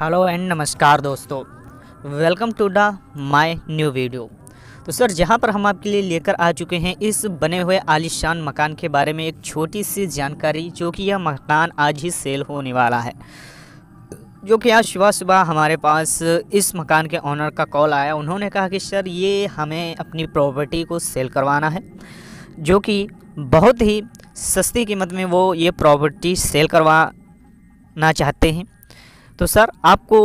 hello and नमस्कार दोस्तों welcome to the my new video तो सर जहां पर हम आपके लिए लेकर आ चुके हैं इस बने हुए आलिशान मकान के बारे में एक छोटी सी जानकारी जो कि यह मकान आज ही सेल होने वाला है जो कि आज सुबह सुबह हमारे पास इस मकान के ऑनर का कॉल आया उन्होंने कहा कि सर ये हमें अपनी प्रॉपर्टी को सेल करवाना है जो कि बहुत ही सस्ती कीमत में वो ये प्रॉपर्टी सेल करवाना चाहते हैं तो सर आपको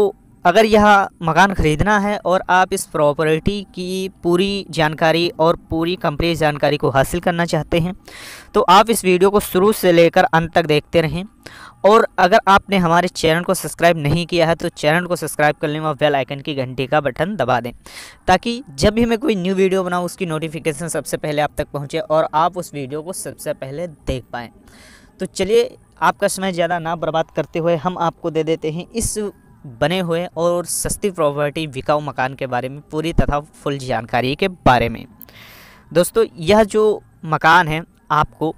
अगर यह मकान ख़रीदना है और आप इस प्रॉपर्टी की पूरी जानकारी और पूरी कंप्लीट जानकारी को हासिल करना चाहते हैं तो आप इस वीडियो को शुरू से लेकर अंत तक देखते रहें और अगर आपने हमारे चैनल को सब्सक्राइब नहीं किया है तो चैनल को सब्सक्राइब कर लें और बेल आइकन की घंटी का बटन दबा दें ताकि जब भी मैं कोई न्यू वीडियो बनाऊँ उसकी नोटिफिकेशन सबसे पहले आप तक पहुँचे और आप उस वीडियो को सबसे पहले देख पाएँ तो चलिए आपका समय ज़्यादा ना बर्बाद करते हुए हम आपको दे देते हैं इस बने हुए और सस्ती प्रॉपर्टी बिकाऊ मकान के बारे में पूरी तथा फुल जानकारी के बारे में दोस्तों यह जो मकान है आपको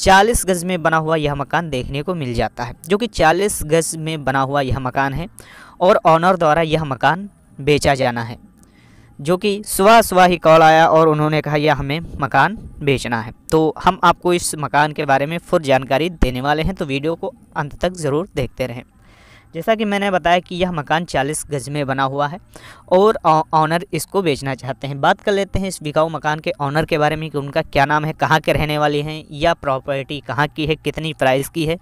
40 गज में बना हुआ यह मकान देखने को मिल जाता है जो कि 40 गज में बना हुआ यह मकान है और ऑनर द्वारा यह मकान बेचा जाना है जो कि सुबह सुबह ही कॉल आया और उन्होंने कहा यह हमें मकान बेचना है तो हम आपको इस मकान के बारे में फुल जानकारी देने वाले हैं तो वीडियो को अंत तक ज़रूर देखते रहें जैसा कि मैंने बताया कि यह मकान 40 गज में बना हुआ है और ऑनर इसको बेचना चाहते हैं बात कर लेते हैं इस बिकाऊ मकान के ऑनर के बारे में कि उनका क्या नाम है कहाँ के रहने वाले हैं या प्रॉपर्टी कहाँ की है कितनी प्राइस की है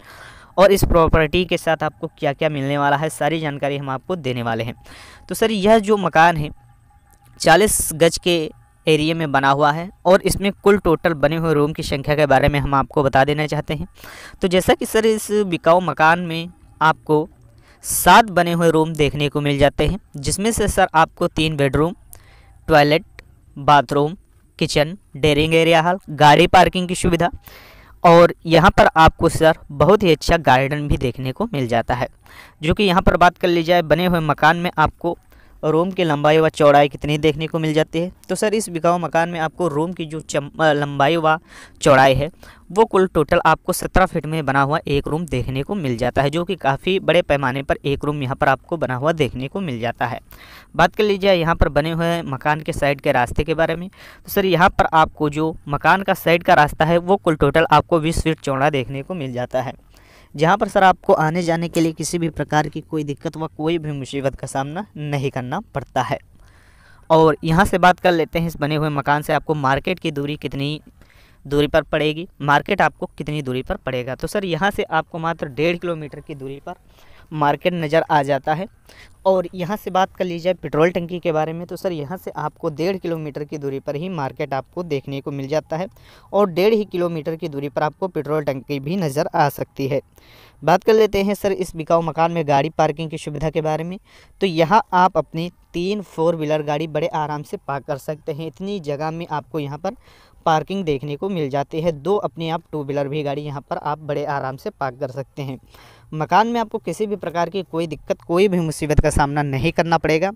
और इस प्रॉपर्टी के साथ आपको क्या क्या मिलने वाला है सारी जानकारी हम आपको देने वाले हैं तो सर यह जो मकान है चालीस गज के एरिया में बना हुआ है और इसमें कुल टोटल बने हुए रूम की संख्या के बारे में हम आपको बता देना चाहते हैं तो जैसा कि सर इस बिकाऊ मकान में आपको सात बने हुए रूम देखने को मिल जाते हैं जिसमें से सर आपको तीन bedroom toilet bathroom kitchen dining area hall गाड़ी पार्किंग की सुविधा और यहाँ पर आपको सर बहुत ही अच्छा गार्डन भी देखने को मिल जाता है जो कि यहाँ पर बात कर ली जाए बने हुए मकान में आपको रूम की लंबाई व चौड़ाई कितनी देखने को मिल जाती है तो सर इस बिकाऊ मकान में आपको रूम की जो लंबाई व चौड़ाई है वो कुल टोटल आपको सत्रह फीट में बना हुआ एक रूम देखने को मिल जाता है जो कि काफ़ी बड़े पैमाने पर एक रूम यहाँ पर आपको बना हुआ देखने को मिल जाता है बात कर लीजिए यहाँ पर बने हुए मकान के साइड के रास्ते के बारे में तो सर यहाँ पर आपको जो मकान का साइड का रास्ता है वो कुल टोटल आपको बीस फीट चौड़ा देखने को मिल जाता है जहाँ पर सर आपको आने जाने के लिए किसी भी प्रकार की कोई दिक्कत व कोई भी मुसीबत का सामना नहीं करना पड़ता है और यहाँ से बात कर लेते हैं इस बने हुए मकान से आपको मार्केट की दूरी कितनी दूरी पर पड़ेगी मार्केट आपको कितनी दूरी पर पड़ेगा तो सर यहाँ से आपको मात्र डेढ़ किलोमीटर की दूरी पर मार्केट नज़र आ जाता है और यहाँ से बात कर ली जाए पेट्रोल टंकी के बारे में तो सर यहाँ से आपको डेढ़ किलोमीटर की दूरी पर ही मार्केट आपको देखने को मिल जाता है और डेढ़ ही किलोमीटर की दूरी पर आपको पेट्रोल टंकी भी नज़र आ सकती है बात कर लेते हैं सर इस बिकाऊ मकान में गाड़ी पार्किंग की सुविधा के बारे में तो यहाँ आप अपनी तीन फोर व्हीलर गाड़ी बड़े आराम से पार्क कर सकते हैं इतनी जगह में आपको यहाँ पर पार्किंग देखने को मिल जाती है दो अपने आप टू व्हीलर भी गाड़ी यहाँ पर आप बड़े आराम से पार्क कर सकते हैं मकान में आपको किसी भी प्रकार की कोई दिक्कत कोई भी मुसीबत का सामना नहीं करना पड़ेगा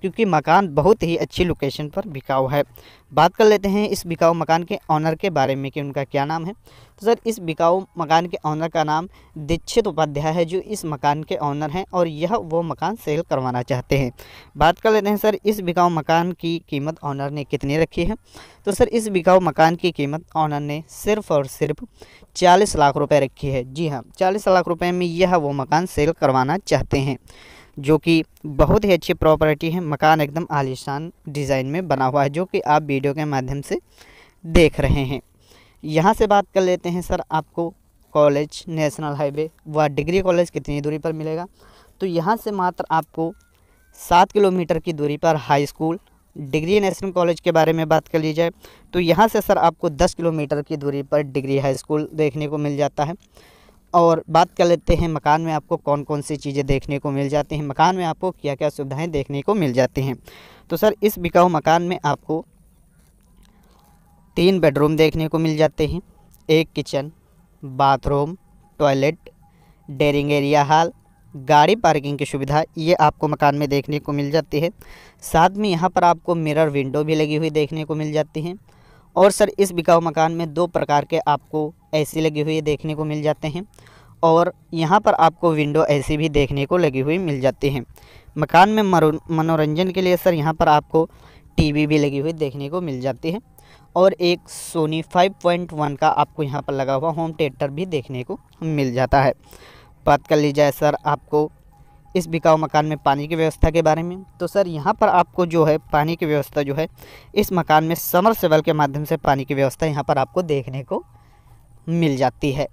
क्योंकि मकान बहुत ही अच्छी लोकेशन पर बिकाऊ है बात कर लेते हैं इस बिकाऊ मकान के ऑनर के बारे में कि उनका क्या नाम है तो सर इस बिकाऊ मकान के ऑनर का नाम दीक्षित उपाध्याय है जो इस मकान के ऑनर हैं और यह वो मकान सेल करवाना चाहते हैं बात कर लेते हैं सर इस बिकाऊ मकान की कीमत ऑनर ने कितनी रखी है तो सर इस बिकाऊ मकान की कीमत ऑनर ने सिर्फ़ और सिर्फ चालीस लाख रुपये रखी है जी हाँ चालीस लाख रुपये में ये यह वो मकान सेल करवाना चाहते हैं जो कि बहुत ही अच्छी प्रॉपर्टी है मकान एकदम आलिशान डिज़ाइन में बना हुआ है जो कि आप वीडियो के माध्यम से देख रहे हैं यहाँ से बात कर लेते हैं सर आपको कॉलेज नेशनल हाईवे व डिग्री कॉलेज कितनी दूरी पर मिलेगा तो यहाँ से मात्र आपको सात किलोमीटर की दूरी पर high school degree national college के बारे में बात कर ली जाए तो यहाँ से सर आपको दस किलोमीटर की दूरी पर डिग्री हाई स्कूल देखने को मिल जाता है और बात कर लेते हैं मकान में आपको कौन कौन सी चीज़ें देखने को मिल जाती हैं मकान में आपको क्या क्या सुविधाएं देखने को मिल जाती हैं तो सर इस बिकाऊ मकान में आपको तीन बेडरूम देखने को मिल जाते हैं एक kitchen bathroom toilet dining area hall गाड़ी पार्किंग की सुविधा ये आपको मकान में देखने को मिल जाती है साथ में यहाँ पर आपको मिरर विंडो भी लगी हुई देखने को मिल जाती हैं और सर इस बिकाऊ मकान में दो प्रकार के आपको सी लगे हुए देखने को मिल जाते हैं और यहाँ पर आपको विंडो सी भी देखने को लगी हुई मिल जाती है मकान में मनोरंजन के लिए सर यहाँ पर आपको टीवी भी लगी हुई देखने को मिल जाती है और एक सोनी 5.1 का आपको यहाँ पर लगा हुआ होम थिएटर भी देखने को मिल जाता है बात कर ली जाए सर आपको इस बिकाऊ मकान में पानी की व्यवस्था के बारे में तो सर यहाँ पर आपको जो है पानी की व्यवस्था जो है इस मकान में समर सेवल के माध्यम से पानी की व्यवस्था यहाँ पर आपको देखने को मिल जाती है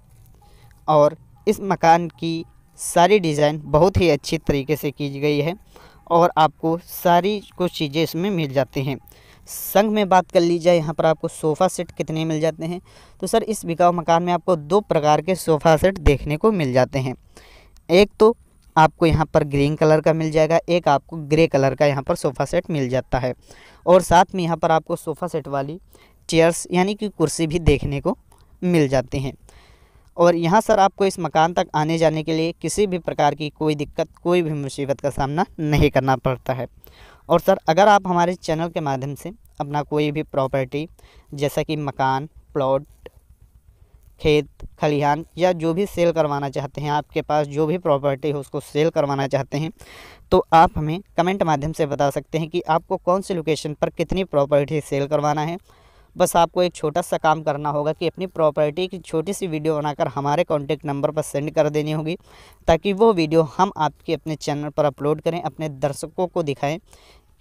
और इस मकान की सारी डिज़ाइन बहुत ही अच्छी तरीके से की गई है और आपको सारी कुछ चीज़ें इसमें मिल जाती हैं संघ में बात कर ली जाए यहाँ पर आपको सोफ़ा सेट कितने मिल जाते हैं तो सर इस बिकाऊ मकान में आपको दो प्रकार के सोफ़ा सेट देखने को मिल जाते हैं एक तो आपको यहाँ पर ग्रीन कलर का मिल जाएगा एक आपको ग्रे कलर का यहाँ पर सोफ़ा सेट मिल जाता है और साथ में यहाँ पर आपको सोफ़ा सेट वाली चेयर्स यानी कि कुर्सी भी देखने को मिल जाते हैं और यहाँ सर आपको इस मकान तक आने जाने के लिए किसी भी प्रकार की कोई दिक्कत कोई भी मुसीबत का सामना नहीं करना पड़ता है और सर अगर आप हमारे चैनल के माध्यम से अपना कोई भी प्रॉपर्टी जैसा कि मकान प्लॉट खेत खलिहान या जो भी सेल करवाना चाहते हैं आपके पास जो भी प्रॉपर्टी हो उसको सेल करवाना चाहते हैं तो आप हमें कमेंट माध्यम से बता सकते हैं कि आपको कौन सी लोकेशन पर कितनी प्रॉपर्टी सेल करवाना है बस आपको एक छोटा सा काम करना होगा कि अपनी प्रॉपर्टी की छोटी सी वीडियो बनाकर हमारे कॉन्टेक्ट नंबर पर सेंड कर देनी होगी ताकि वो वीडियो हम आपके अपने चैनल पर अपलोड करें अपने दर्शकों को दिखाएं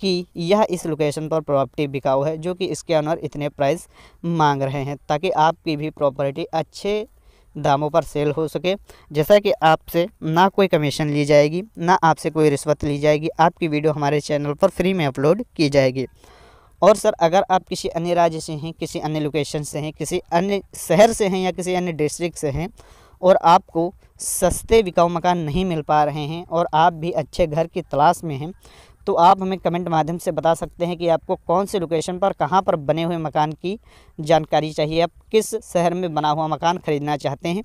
कि यह इस लोकेशन पर प्रॉपर्टी बिकाऊ है जो कि इसके ऑनर इतने प्राइस मांग रहे हैं ताकि आपकी भी प्रॉपर्टी अच्छे दामों पर सेल हो सके जैसा कि आपसे ना कोई कमीशन ली जाएगी ना आपसे कोई रिश्वत ली जाएगी आपकी वीडियो हमारे चैनल पर फ्री में अपलोड की जाएगी और सर अगर आप किसी अन्य राज्य से हैं किसी अन्य लोकेशन से हैं किसी अन्य शहर से हैं या किसी अन्य डिस्ट्रिक्ट से हैं और आपको सस्ते बिकाऊ मकान नहीं मिल पा रहे हैं और आप भी अच्छे घर की तलाश में हैं तो आप हमें कमेंट माध्यम से बता सकते हैं कि आपको कौन से लोकेशन पर कहाँ पर बने हुए मकान की जानकारी चाहिए आप किस शहर में बना हुआ मकान ख़रीदना चाहते हैं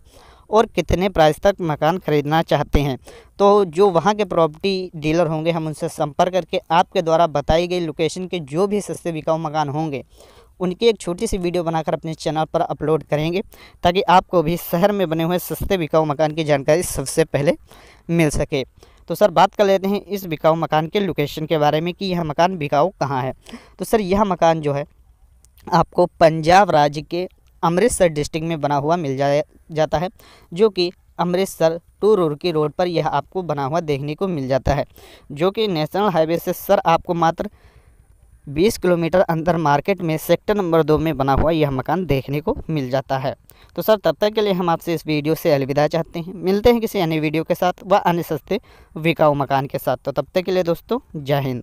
और कितने प्राइस तक मकान ख़रीदना चाहते हैं तो जो वहाँ के प्रॉपर्टी डीलर होंगे हम उनसे संपर्क करके आपके द्वारा बताई गई लोकेशन के जो भी सस्ते बिकाऊ मकान होंगे उनकी एक छोटी सी वीडियो बनाकर अपने चैनल पर अपलोड करेंगे ताकि आपको भी शहर में बने हुए सस्ते बिकाऊ मकान की जानकारी सबसे पहले मिल सके तो सर बात कर लेते हैं इस बिकाऊ मकान के लोकेशन के बारे में कि यह मकान बिकाऊ कहाँ है तो सर यह मकान जो है आपको पंजाब राज्य के अमृतसर डिस्ट्रिक्ट में बना हुआ मिल जाया जाता है जो कि अमृतसर टू रुड़की रोड पर यह आपको बना हुआ देखने को मिल जाता है जो कि नेशनल हाईवे से सर आपको मात्र 20 किलोमीटर अंदर मार्केट में सेक्टर नंबर दो में बना हुआ यह मकान देखने को मिल जाता है तो सर तब तक के लिए हम आपसे इस वीडियो से अलविदा चाहते हैं मिलते हैं किसी अन्य वीडियो के साथ व अन्य सस्ते विकाऊ मकान के साथ तो तब तक के लिए दोस्तों जय हिंद